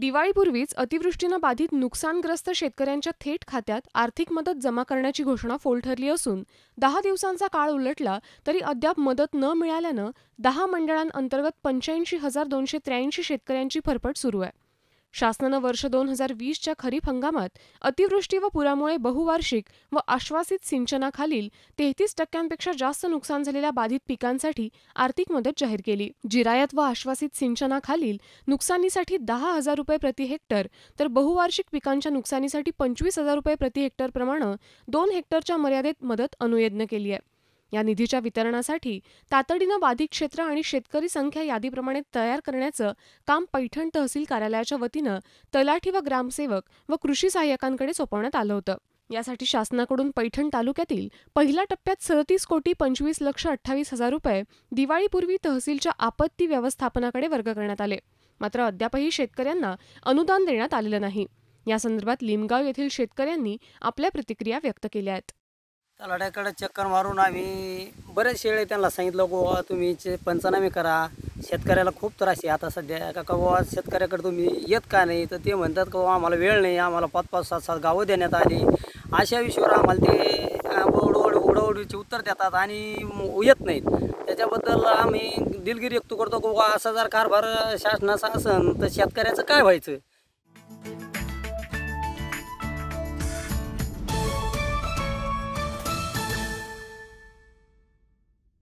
दिवाळीपूर्वीच अतिवृष्टीनं बाधित नुकसानग्रस्त शेतकऱ्यांच्या थेट खात्यात आर्थिक मदत जमा करण्याची घोषणा फोल ठरली असून दहा दिवसांचा काळ उलटला तरी अद्याप मदत न मिळाल्यानं दहा मंडळांअंतर्गत पंच्याऐंशी हजार दोनशे त्र्याऐंशी शेतकऱ्यांची फरफट सुरू आहे शासनानं वर्ष दोन हजार वीसच्या खरीप हंगामात अतिवृष्टी व पुरामुळे बहुवार्षिक व आश्वासित सिंचनाखालील तेहतीस टक्क्यांपेक्षा जास्त नुकसान झालेल्या बाधित पिकांसाठी आर्थिक मदत जाहीर केली जिरायत व आश्वासित सिंचनाखालील नुकसानीसाठी दहा हजार रुपये प्रति हेक्टर तर बहुवार्षिक पिकांच्या नुकसानीसाठी पंचवीस हजार रुपये प्रति हेक्टरप्रमाणे दोन हेक्टरच्या मर्यादेत मदत अनुयज्ञ केली आहे या निधीच्या वितरणासाठी तातडीनं बाधित क्षेत्र आणि शेतकरी संख्या यादीप्रमाणे तयार करण्याचं काम पैठण तहसील कार्यालयाच्या वतीनं तलाठी व ग्रामसेवक व कृषी सहाय्यकांकडे सोपवण्यात आलं होतं यासाठी शासनाकडून पैठण तालुक्यातील पहिल्या टप्प्यात सदतीस कोटी पंचवीस लक्ष अठ्ठावीस हजार रुपये दिवाळीपूर्वी तहसीलच्या आपत्ती व्यवस्थापनाकडे वर्ग करण्यात आले मात्र अद्यापही शेतकऱ्यांना अनुदान देण्यात आलेलं नाही यासंदर्भात लिमगाव येथील शेतकऱ्यांनी आपल्या प्रतिक्रिया व्यक्त केल्या आहेत तलाट्याकडे चक्कर मारून आम्ही बरेच शेळे त्यांना सांगितलं गोवा तुम्ही पंचनामे करा शेतकऱ्याला खूप त्रास आहे आता सध्या का बाबा शेतकऱ्याकडे तुम्ही येत का नाही तर ते म्हणतात का आम्हाला वेळ नाही आम्हाला पाच पाच सात सात गावं देण्यात आली अशा विषयावर आम्हाला ते उडवड ओढवडीचे उत्तर देतात आणि येत नाहीत त्याच्याबद्दल आम्ही दिलगिरी व्यक्त करतो गोवा असा जर कारभार शासनाचा असन तर शेतकऱ्याचं काय व्हायचं